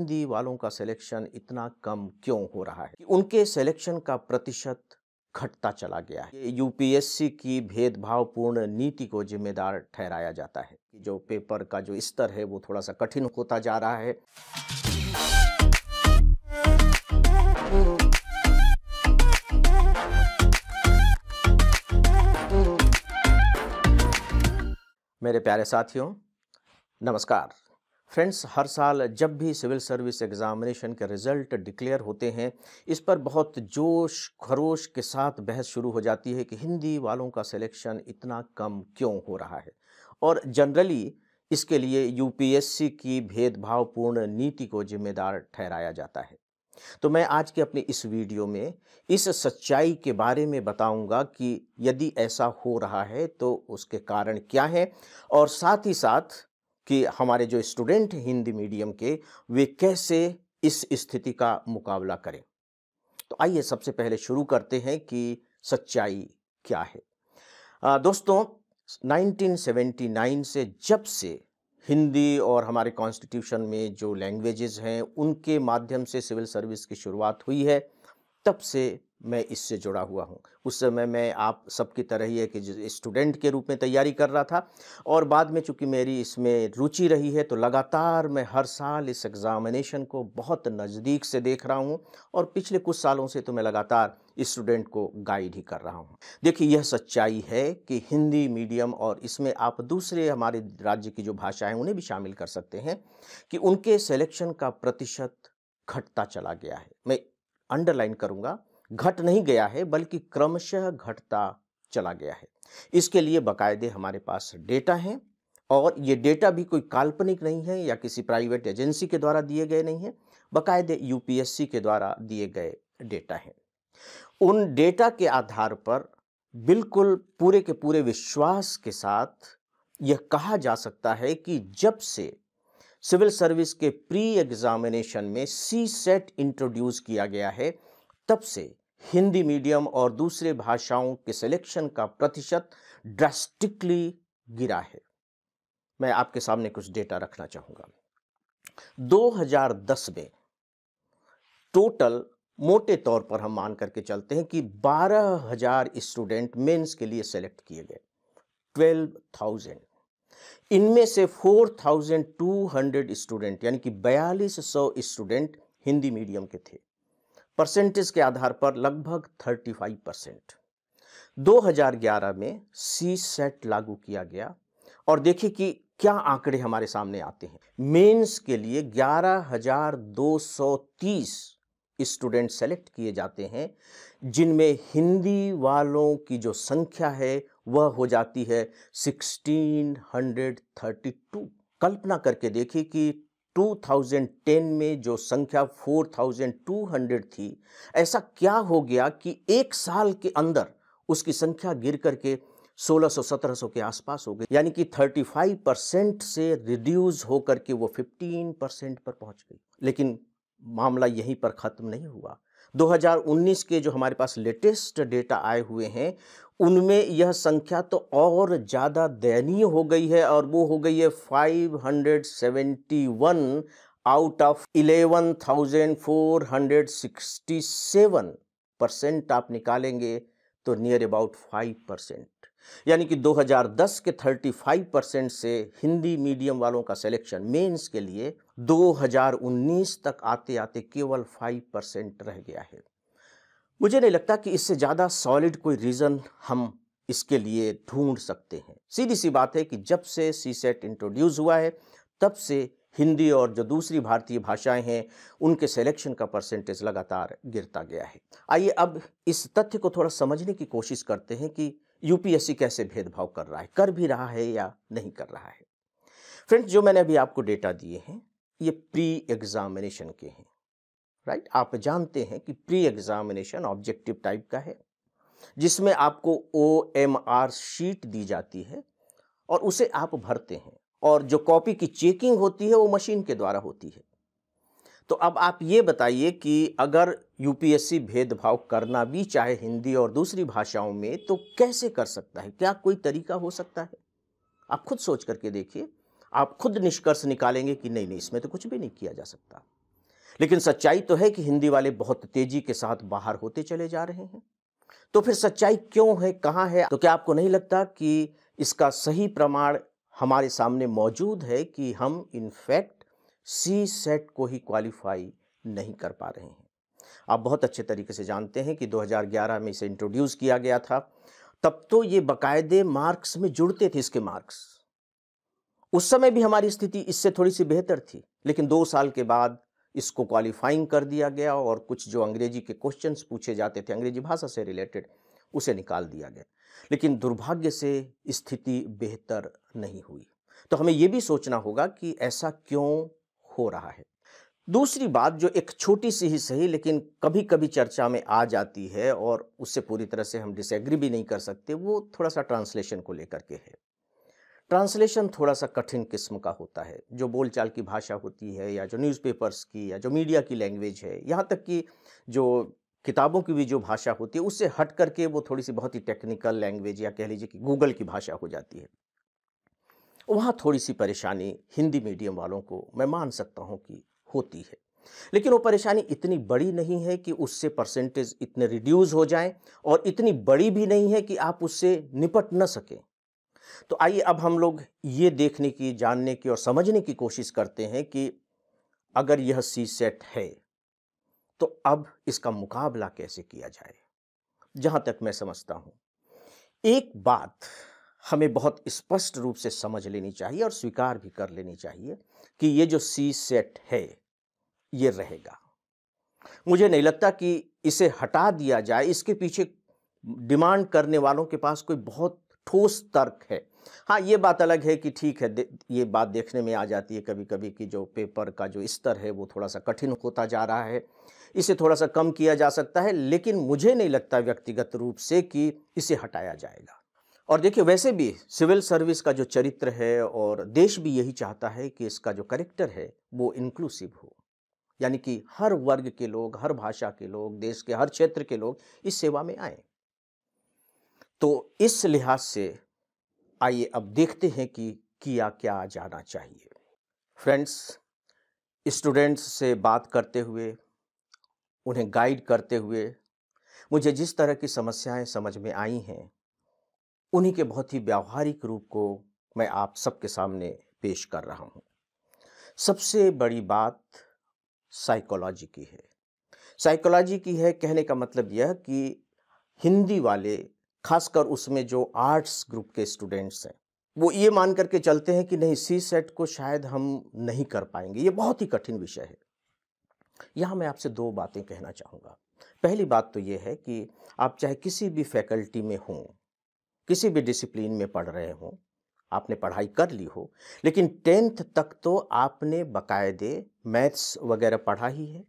हिंदी वालों का सिलेक्शन इतना कम क्यों हो रहा है उनके सिलेक्शन का प्रतिशत घटता चला गया है यूपीएससी की भेदभावपूर्ण नीति को जिम्मेदार ठहराया जाता है जो पेपर का जो स्तर है वो थोड़ा सा कठिन होता जा रहा है मेरे प्यारे साथियों नमस्कार फ्रेंड्स हर साल जब भी सिविल सर्विस एग्ज़ामिनेशन के रिज़ल्ट डिक्लेयर होते हैं इस पर बहुत जोश खरोश के साथ बहस शुरू हो जाती है कि हिंदी वालों का सिलेक्शन इतना कम क्यों हो रहा है और जनरली इसके लिए यूपीएससी की भेदभावपूर्ण नीति को जिम्मेदार ठहराया जाता है तो मैं आज के अपने इस वीडियो में इस सच्चाई के बारे में बताऊंगा कि यदि ऐसा हो रहा है तो उसके कारण क्या हैं और साथ ही साथ कि हमारे जो स्टूडेंट हिंदी मीडियम के वे कैसे इस स्थिति का मुकाबला करें तो आइए सबसे पहले शुरू करते हैं कि सच्चाई क्या है आ, दोस्तों 1979 से जब से हिंदी और हमारे कॉन्स्टिट्यूशन में जो लैंग्वेजेस हैं उनके माध्यम से सिविल सर्विस की शुरुआत हुई है तब से मैं इससे जुड़ा हुआ हूँ उस समय मैं आप सबकी तरह ही है कि स्टूडेंट के रूप में तैयारी कर रहा था और बाद में चूंकि मेरी इसमें रुचि रही है तो लगातार मैं हर साल इस एग्ज़ामिनेशन को बहुत नज़दीक से देख रहा हूँ और पिछले कुछ सालों से तो मैं लगातार स्टूडेंट को गाइड ही कर रहा हूँ देखिए यह सच्चाई है कि हिंदी मीडियम और इसमें आप दूसरे हमारे राज्य की जो भाषाएं उन्हें भी शामिल कर सकते हैं कि उनके सेलेक्शन का प्रतिशत घटता चला गया है मैं अंडरलाइन करूँगा घट नहीं गया है बल्कि क्रमशः घटता चला गया है इसके लिए बाकायदे हमारे पास डेटा हैं और ये डेटा भी कोई काल्पनिक नहीं है या किसी प्राइवेट एजेंसी के द्वारा दिए गए नहीं हैं बाकायदे यूपीएससी के द्वारा दिए गए डेटा हैं उन डेटा के आधार पर बिल्कुल पूरे के पूरे विश्वास के साथ यह कहा जा सकता है कि जब से सिविल सर्विस के प्री एग्जामिनेशन में सी सेट इंट्रोड्यूस किया गया है तब से हिंदी मीडियम और दूसरे भाषाओं के सिलेक्शन का प्रतिशत ड्रास्टिकली गिरा है मैं आपके सामने कुछ डेटा रखना चाहूंगा 2010 में टोटल मोटे तौर पर हम मान करके चलते हैं कि 12000 स्टूडेंट मेंस के लिए सेलेक्ट किए गए 12000 इनमें से 4200 स्टूडेंट यानी कि बयालीस सौ स्टूडेंट हिंदी मीडियम के थे परसेंटेज के आधार पर लगभग 35 परसेंट 2011 में सी सेट लागू किया गया और देखिए कि क्या आंकड़े हमारे सामने आते हैं मेंस के लिए 11,230 स्टूडेंट सेलेक्ट किए जाते हैं जिनमें हिंदी वालों की जो संख्या है वह हो जाती है 1632 कल्पना करके देखिए कि 2010 में जो संख्या 4200 थी ऐसा क्या हो गया कि एक साल के अंदर उसकी संख्या गिर करके 1600-1700 के आसपास हो गई यानी कि 35 परसेंट से रिड्यूस होकर के वो 15 परसेंट पर पहुंच गई लेकिन मामला यहीं पर ख़त्म नहीं हुआ 2019 के जो हमारे पास लेटेस्ट डेटा आए हुए हैं उनमें यह संख्या तो और ज़्यादा दयनीय हो गई है और वो हो गई है 571 आउट ऑफ 11,467 परसेंट आप निकालेंगे तो नियर अबाउट 5 परसेंट यानी कि 2010 के 35 परसेंट से हिंदी मीडियम वालों का सिलेक्शन मेंस के लिए 2019 तक आते आते केवल 5 परसेंट रह गया है मुझे नहीं लगता कि इससे ज़्यादा सॉलिड कोई रीज़न हम इसके लिए ढूंढ सकते हैं सीधी सी बात है कि जब से सी सेट इंट्रोड्यूस हुआ है तब से हिंदी और जो दूसरी भारतीय भाषाएं हैं उनके सिलेक्शन का परसेंटेज लगातार गिरता गया है आइए अब इस तथ्य को थोड़ा समझने की कोशिश करते हैं कि यूपीएससी कैसे भेदभाव कर रहा है कर भी रहा है या नहीं कर रहा है फ्रेंड्स जो मैंने अभी आपको डेटा दिए हैं ये प्री एग्जामिनेशन के हैं राइट आप जानते हैं कि प्री एग्जामिनेशन ऑब्जेक्टिव टाइप का है जिसमें आपको ओ एम आर शीट दी जाती है और उसे आप भरते हैं और जो कॉपी की चेकिंग होती है वो मशीन के द्वारा होती है तो अब आप ये बताइए कि अगर यूपीएससी भेदभाव करना भी चाहे हिंदी और दूसरी भाषाओं में तो कैसे कर सकता है क्या कोई तरीका हो सकता है आप खुद सोच करके देखिए आप खुद निष्कर्ष निकालेंगे कि नहीं नहीं इसमें तो कुछ भी नहीं किया जा सकता लेकिन सच्चाई तो है कि हिंदी वाले बहुत तेजी के साथ बाहर होते चले जा रहे हैं तो फिर सच्चाई क्यों है कहाँ है तो क्या आपको नहीं लगता कि इसका सही प्रमाण हमारे सामने मौजूद है कि हम इनफैक्ट सी सेट को ही क्वालिफाई नहीं कर पा रहे हैं आप बहुत अच्छे तरीके से जानते हैं कि 2011 में इसे इंट्रोड्यूस किया गया था तब तो ये बाकायदे मार्क्स में जुड़ते थे इसके मार्क्स उस समय भी हमारी स्थिति इससे थोड़ी सी बेहतर थी लेकिन दो साल के बाद इसको क्वालिफाइंग कर दिया गया और कुछ जो अंग्रेजी के क्वेश्चंस पूछे जाते थे अंग्रेजी भाषा से रिलेटेड उसे निकाल दिया गया लेकिन दुर्भाग्य से स्थिति बेहतर नहीं हुई तो हमें यह भी सोचना होगा कि ऐसा क्यों हो रहा है दूसरी बात जो एक छोटी सी ही सही लेकिन कभी कभी चर्चा में आ जाती है और उससे पूरी तरह से हम डिसएग्री भी नहीं कर सकते वो थोड़ा सा ट्रांसलेशन को लेकर के है ट्रांसलेशन थोड़ा सा कठिन किस्म का होता है जो बोलचाल की भाषा होती है या जो न्यूज़पेपर्स की या जो मीडिया की लैंग्वेज है यहाँ तक कि जो किताबों की भी जो भाषा होती है उससे हट करके वो थोड़ी सी बहुत ही टेक्निकल लैंग्वेज या कह लीजिए कि गूगल की भाषा हो जाती है वहाँ थोड़ी सी परेशानी हिंदी मीडियम वालों को मैं मान सकता हूँ कि होती है लेकिन वो परेशानी इतनी बड़ी नहीं है कि उससे परसेंटेज इतने रिड्यूस हो जाएं और इतनी बड़ी भी नहीं है कि आप उससे निपट न सकें तो आइए अब हम लोग ये देखने की जानने की और समझने की कोशिश करते हैं कि अगर यह सी सेट है तो अब इसका मुकाबला कैसे किया जाए जहां तक मैं समझता हूं एक बात हमें बहुत स्पष्ट रूप से समझ लेनी चाहिए और स्वीकार भी कर लेनी चाहिए कि यह जो सी सेट है ये रहेगा मुझे नहीं लगता कि इसे हटा दिया जाए इसके पीछे डिमांड करने वालों के पास कोई बहुत ठोस तर्क है हाँ ये बात अलग है कि ठीक है ये बात देखने में आ जाती है कभी कभी कि जो पेपर का जो स्तर है वो थोड़ा सा कठिन होता जा रहा है इसे थोड़ा सा कम किया जा सकता है लेकिन मुझे नहीं लगता व्यक्तिगत रूप से कि इसे हटाया जाएगा और देखिए वैसे भी सिविल सर्विस का जो चरित्र है और देश भी यही चाहता है कि इसका जो करेक्टर है वो इंक्लूसिव हो यानी कि हर वर्ग के लोग हर भाषा के लोग देश के हर क्षेत्र के लोग इस सेवा में आएँ तो इस लिहाज से आइए अब देखते हैं कि किया क्या जाना चाहिए फ्रेंड्स स्टूडेंट्स से बात करते हुए उन्हें गाइड करते हुए मुझे जिस तरह की समस्याएं समझ में आई हैं उन्हीं के बहुत ही व्यावहारिक रूप को मैं आप सबके सामने पेश कर रहा हूं। सबसे बड़ी बात साइकोलॉजी की है साइकोलॉजी की है कहने का मतलब यह कि हिंदी वाले खासकर उसमें जो आर्ट्स ग्रुप के स्टूडेंट्स हैं वो ये मान करके चलते हैं कि नहीं सी सेट को शायद हम नहीं कर पाएंगे ये बहुत ही कठिन विषय है यहाँ मैं आपसे दो बातें कहना चाहूँगा पहली बात तो ये है कि आप चाहे किसी भी फैकल्टी में हों किसी भी डिसिप्लिन में पढ़ रहे हों आपने पढ़ाई कर ली हो लेकिन टेंथ तक तो आपने बकायदे मैथ्स वगैरह पढ़ा ही है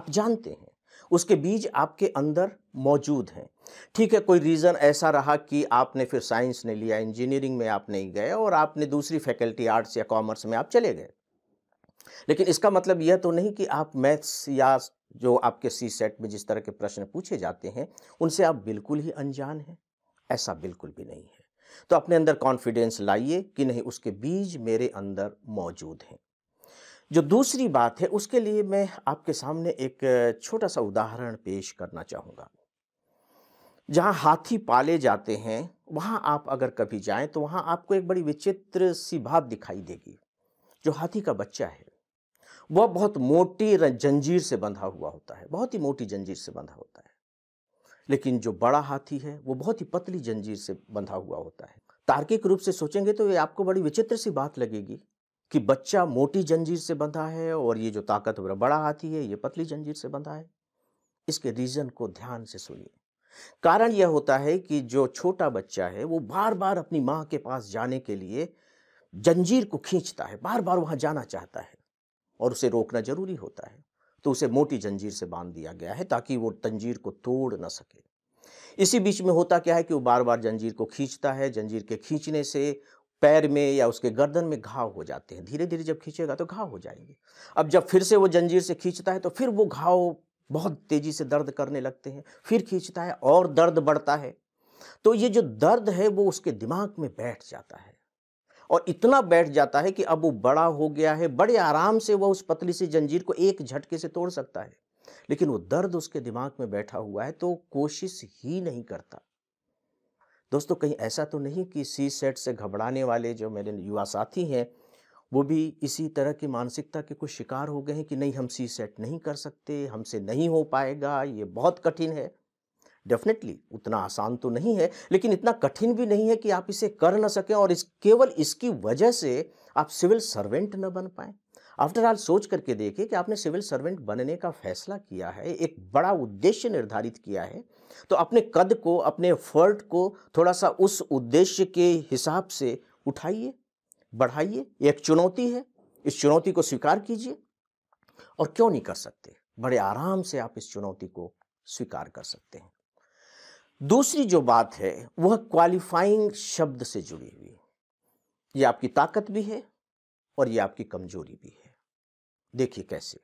आप जानते हैं उसके बीज आपके अंदर मौजूद हैं ठीक है कोई रीज़न ऐसा रहा कि आपने फिर साइंस ने लिया इंजीनियरिंग में आप नहीं गए और आपने दूसरी फैकल्टी आर्ट्स या कॉमर्स में आप चले गए लेकिन इसका मतलब यह तो नहीं कि आप मैथ्स या जो आपके सी सेट में जिस तरह के प्रश्न पूछे जाते हैं उनसे आप बिल्कुल ही अनजान हैं ऐसा बिल्कुल भी नहीं है तो अपने अंदर कॉन्फिडेंस लाइए कि नहीं उसके बीज मेरे अंदर मौजूद हैं जो दूसरी बात है उसके लिए मैं आपके सामने एक छोटा सा उदाहरण पेश करना चाहूँगा जहाँ हाथी पाले जाते हैं वहाँ आप अगर कभी जाएं तो वहाँ आपको एक बड़ी विचित्र सी बात दिखाई देगी जो हाथी का बच्चा है वह बहुत मोटी जंजीर से बंधा हुआ होता है बहुत ही मोटी जंजीर से बंधा होता है लेकिन जो बड़ा हाथी है वो बहुत ही पतली जंजीर से बंधा हुआ होता है तार्किक रूप से सोचेंगे तो ये आपको बड़ी विचित्र सी बात लगेगी कि बच्चा मोटी जंजीर से बंधा है और ये जो ताकतवर बड़ा हाथी है ये पतली जंजीर से बंधा है इसके रीज़न को ध्यान से सुनिए कारण यह होता है कि जो छोटा बच्चा है वो बार बार अपनी माँ के पास जाने के लिए जंजीर को खींचता है बार बार वहाँ जाना चाहता है और उसे रोकना ज़रूरी होता है तो उसे मोटी जंजीर से बांध दिया गया है ताकि वो तंजीर को तोड़ ना सके इसी बीच में होता क्या है कि वो बार बार जंजीर को खींचता है जंजीर के खींचने से पैर में या उसके गर्दन में घाव हो जाते हैं धीरे धीरे जब खींचेगा तो घाव हो जाएंगे अब जब फिर से वो जंजीर से खींचता है तो फिर वो घाव बहुत तेज़ी से दर्द करने लगते हैं फिर खींचता है और दर्द बढ़ता है तो ये जो दर्द है वो उसके दिमाग में बैठ जाता है और इतना बैठ जाता है कि अब वो बड़ा हो गया है बड़े आराम से वह उस पतली सी जंजीर को एक झटके से तोड़ सकता है लेकिन वो दर्द उसके दिमाग में बैठा हुआ है तो कोशिश ही नहीं करता दोस्तों कहीं ऐसा तो नहीं कि सी सेट से घबराने वाले जो मेरे युवा साथी हैं वो भी इसी तरह की मानसिकता के कुछ शिकार हो गए हैं कि नहीं हम सी सेट नहीं कर सकते हमसे नहीं हो पाएगा ये बहुत कठिन है डेफिनेटली उतना आसान तो नहीं है लेकिन इतना कठिन भी नहीं है कि आप इसे कर ना सकें और इस केवल इसकी वजह से आप सिविल सर्वेंट न बन पाएं आफ्टर ऑल सोच करके देखिए कि आपने सिविल सर्वेंट बनने का फैसला किया है एक बड़ा उद्देश्य निर्धारित किया है तो अपने कद को अपने एफर्ट को थोड़ा सा उस उद्देश्य के हिसाब से उठाइए बढ़ाइए एक चुनौती है इस चुनौती को स्वीकार कीजिए और क्यों नहीं कर सकते बड़े आराम से आप इस चुनौती को स्वीकार कर सकते हैं दूसरी जो बात है वह क्वालिफाइंग शब्द से जुड़ी हुई ये आपकी ताकत भी है और ये आपकी कमजोरी भी है देखिए कैसे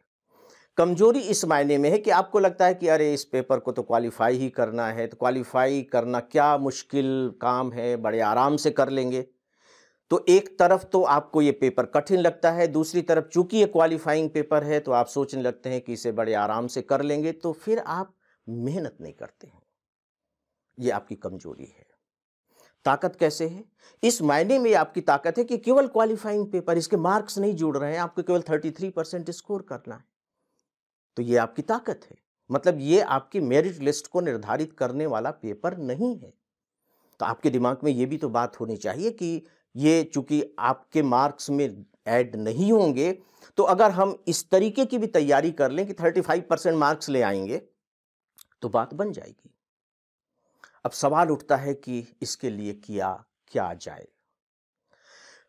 कमजोरी इस मायने में है कि आपको लगता है कि अरे इस पेपर को तो क्वालिफाई ही करना है तो क्वालिफाई करना क्या मुश्किल काम है बड़े आराम से कर लेंगे तो एक तरफ तो आपको ये पेपर कठिन लगता है दूसरी तरफ चूंकि ये क्वालिफाइंग पेपर है तो आप सोचने लगते हैं कि इसे बड़े आराम से कर लेंगे तो फिर आप मेहनत नहीं करते हैं ये आपकी कमजोरी है ताकत कैसे है इस मायने में आपकी ताकत है कि केवल क्वालिफाइंग पेपर इसके मार्क्स नहीं जुड़ रहे हैं आपको केवल 33 परसेंट स्कोर करना है तो ये आपकी ताकत है मतलब ये आपकी मेरिट लिस्ट को निर्धारित करने वाला पेपर नहीं है तो आपके दिमाग में ये भी तो बात होनी चाहिए कि ये चूंकि आपके मार्क्स में ऐड नहीं होंगे तो अगर हम इस तरीके की भी तैयारी कर लें कि 35 परसेंट मार्क्स ले आएंगे तो बात बन जाएगी अब सवाल उठता है कि इसके लिए किया क्या जाए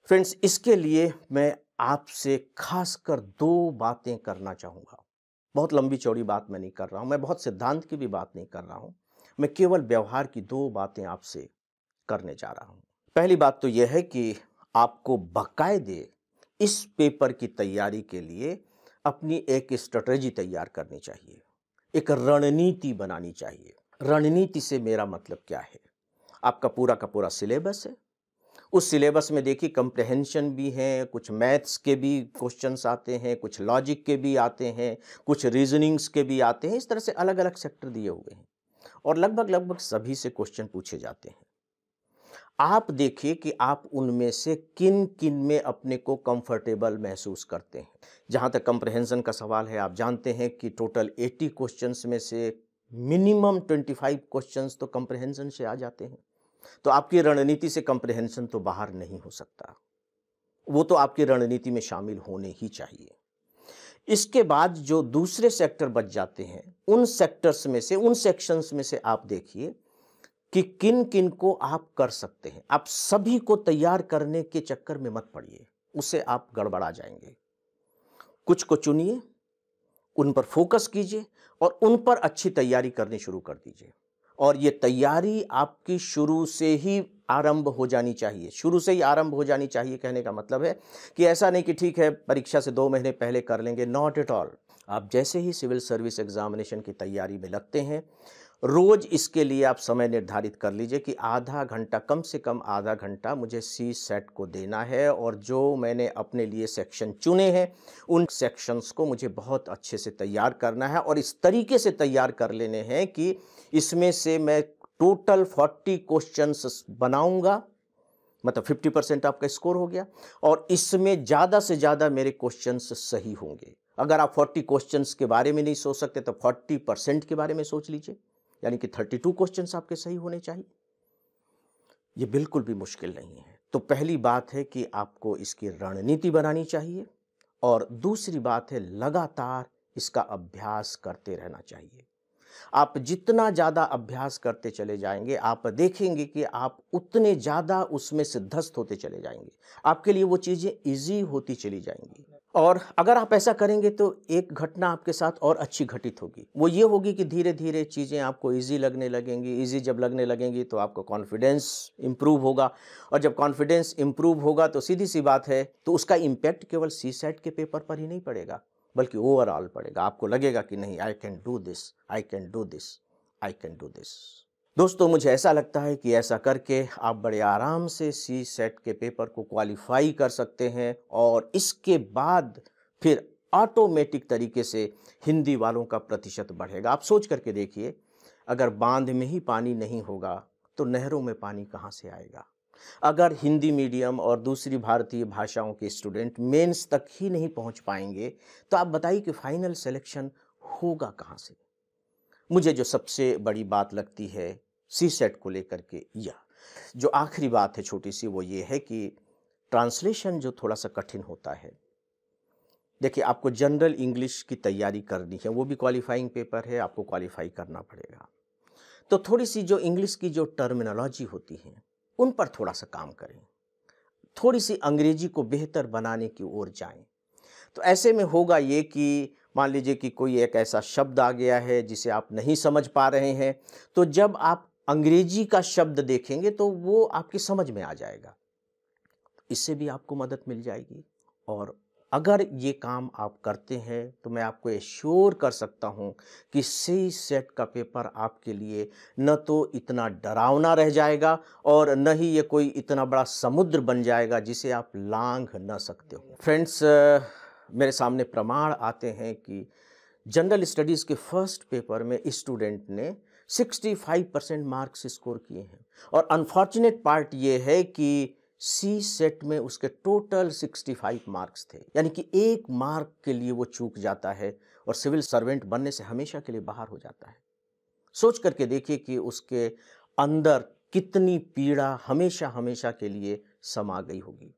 फ्रेंड्स इसके लिए मैं आपसे खासकर दो बातें करना चाहूँगा बहुत लंबी चौड़ी बात मैं नहीं कर रहा हूँ मैं बहुत सिद्धांत की भी बात नहीं कर रहा हूँ मैं केवल व्यवहार की दो बातें आपसे करने जा रहा हूँ पहली बात तो यह है कि आपको बाकायदे इस पेपर की तैयारी के लिए अपनी एक स्ट्रेटजी तैयार करनी चाहिए एक रणनीति बनानी चाहिए रणनीति से मेरा मतलब क्या है आपका पूरा का पूरा सिलेबस है उस सिलेबस में देखिए कंप्रहेंशन भी हैं कुछ मैथ्स के भी क्वेश्चंस आते हैं कुछ लॉजिक के भी आते हैं कुछ रीजनिंग्स के भी आते हैं इस तरह से अलग अलग सेक्टर दिए हुए हैं और लगभग लगभग सभी से क्वेश्चन पूछे जाते हैं आप देखिए कि आप उनमें से किन किन में अपने को कंफर्टेबल महसूस करते हैं जहाँ तक कंप्रहेंशन का सवाल है आप जानते हैं कि टोटल 80 क्वेश्चंस में से मिनिमम 25 क्वेश्चंस तो कंप्रहेंशन से आ जाते हैं तो आपकी रणनीति से कंप्रहेंशन तो बाहर नहीं हो सकता वो तो आपकी रणनीति में शामिल होने ही चाहिए इसके बाद जो दूसरे सेक्टर बच जाते हैं उन सेक्टर्स में से उन सेक्शंस में से आप देखिए कि किन किन को आप कर सकते हैं आप सभी को तैयार करने के चक्कर में मत पड़िए उसे आप गड़बड़ा जाएंगे कुछ को चुनिए उन पर फोकस कीजिए और उन पर अच्छी तैयारी करनी शुरू कर दीजिए और ये तैयारी आपकी शुरू से ही आरंभ हो जानी चाहिए शुरू से ही आरंभ हो जानी चाहिए कहने का मतलब है कि ऐसा नहीं कि ठीक है परीक्षा से दो महीने पहले कर लेंगे नॉट एट ऑल आप जैसे ही सिविल सर्विस एग्जामिनेशन की तैयारी में लगते हैं रोज़ इसके लिए आप समय निर्धारित कर लीजिए कि आधा घंटा कम से कम आधा घंटा मुझे सी सेट को देना है और जो मैंने अपने लिए सेक्शन चुने हैं उन सेक्शंस को मुझे बहुत अच्छे से तैयार करना है और इस तरीके से तैयार कर लेने हैं कि इसमें से मैं टोटल फोर्टी क्वेश्चंस बनाऊंगा मतलब फिफ्टी परसेंट आपका स्कोर हो गया और इसमें ज़्यादा से ज़्यादा मेरे क्वेश्चंस सही होंगे अगर आप फोर्टी क्वेश्चंस के बारे में नहीं सोच सकते तो फोर्टी परसेंट के बारे में सोच लीजिए यानी कि 32 क्वेश्चंस आपके सही होने चाहिए ये बिल्कुल भी मुश्किल नहीं है तो पहली बात है कि आपको इसकी रणनीति बनानी चाहिए और दूसरी बात है लगातार इसका अभ्यास करते रहना चाहिए आप जितना ज़्यादा अभ्यास करते चले जाएंगे आप देखेंगे कि आप उतने ज़्यादा उसमें सिद्धस्त होते चले जाएंगे आपके लिए वो चीज़ें ईजी होती चली जाएंगी और अगर आप ऐसा करेंगे तो एक घटना आपके साथ और अच्छी घटित होगी वो ये होगी कि धीरे धीरे चीज़ें आपको इजी लगने लगेंगी इजी जब लगने लगेंगी तो आपका कॉन्फिडेंस इम्प्रूव होगा और जब कॉन्फिडेंस इम्प्रूव होगा तो सीधी सी बात है तो उसका इम्पैक्ट केवल सी सेट के पेपर पर ही नहीं पड़ेगा बल्कि ओवरऑल पड़ेगा आपको लगेगा कि नहीं I can do this I can do this I can do this दोस्तों मुझे ऐसा लगता है कि ऐसा करके आप बड़े आराम से सी सेट के पेपर को क्वालिफाई कर सकते हैं और इसके बाद फिर ऑटोमेटिक तरीके से हिंदी वालों का प्रतिशत बढ़ेगा आप सोच करके देखिए अगर बांध में ही पानी नहीं होगा तो नहरों में पानी कहाँ से आएगा अगर हिंदी मीडियम और दूसरी भारतीय भाषाओं के स्टूडेंट मेंस तक ही नहीं पहुंच पाएंगे तो आप बताइए कि फाइनल सिलेक्शन होगा कहाँ से मुझे जो सबसे बड़ी बात लगती है सी सेट को लेकर के या जो आखिरी बात है छोटी सी वो ये है कि ट्रांसलेशन जो थोड़ा सा कठिन होता है देखिए आपको जनरल इंग्लिश की तैयारी करनी है वो भी क्वालिफाइंग पेपर है आपको क्वालिफाई करना पड़ेगा तो थोड़ी सी जो इंग्लिश की जो टर्मिनोलॉजी होती है उन पर थोड़ा सा काम करें थोड़ी सी अंग्रेजी को बेहतर बनाने की ओर जाएं तो ऐसे में होगा ये कि मान लीजिए कि कोई एक ऐसा शब्द आ गया है जिसे आप नहीं समझ पा रहे हैं तो जब आप अंग्रेजी का शब्द देखेंगे तो वो आपकी समझ में आ जाएगा इससे भी आपको मदद मिल जाएगी और अगर ये काम आप करते हैं तो मैं आपको एश्योर कर सकता हूँ कि सी सेट का पेपर आपके लिए न तो इतना डरावना रह जाएगा और न ही ये कोई इतना बड़ा समुद्र बन जाएगा जिसे आप लांघ न सकते हो फ्रेंड्स मेरे सामने प्रमाण आते हैं कि जनरल स्टडीज़ के फर्स्ट पेपर में स्टूडेंट ने 65 परसेंट मार्क्स स्कोर किए हैं और अनफॉर्चुनेट पार्ट ये है कि सी सेट में उसके टोटल 65 मार्क्स थे यानी कि एक मार्क के लिए वो चूक जाता है और सिविल सर्वेंट बनने से हमेशा के लिए बाहर हो जाता है सोच करके देखिए कि उसके अंदर कितनी पीड़ा हमेशा हमेशा के लिए समा गई होगी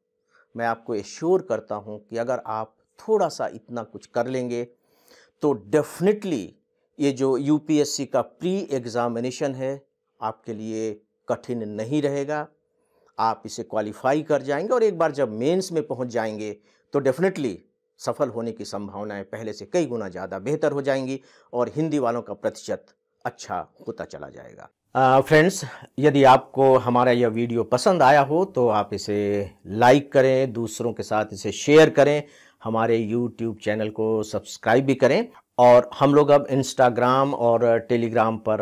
मैं आपको एश्योर करता हूँ कि अगर आप थोड़ा सा इतना कुछ कर लेंगे तो डेफिनेटली ये जो यूपीएससी का प्री एग्ज़ामिनेशन है आपके लिए कठिन नहीं रहेगा आप इसे क्वालिफाई कर जाएंगे और एक बार जब मेंस में पहुंच जाएंगे तो डेफिनेटली सफल होने की संभावनाएं पहले से कई गुना ज़्यादा बेहतर हो जाएंगी और हिंदी वालों का प्रतिशत अच्छा होता चला जाएगा फ्रेंड्स यदि आपको हमारा यह वीडियो पसंद आया हो तो आप इसे लाइक करें दूसरों के साथ इसे शेयर करें हमारे यूट्यूब चैनल को सब्सक्राइब भी करें और हम लोग अब इंस्टाग्राम और टेलीग्राम पर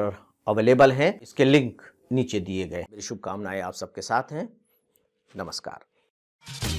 अवेलेबल हैं इसके लिंक नीचे दिए गए मेरी शुभकामनाएं आप सबके साथ हैं नमस्कार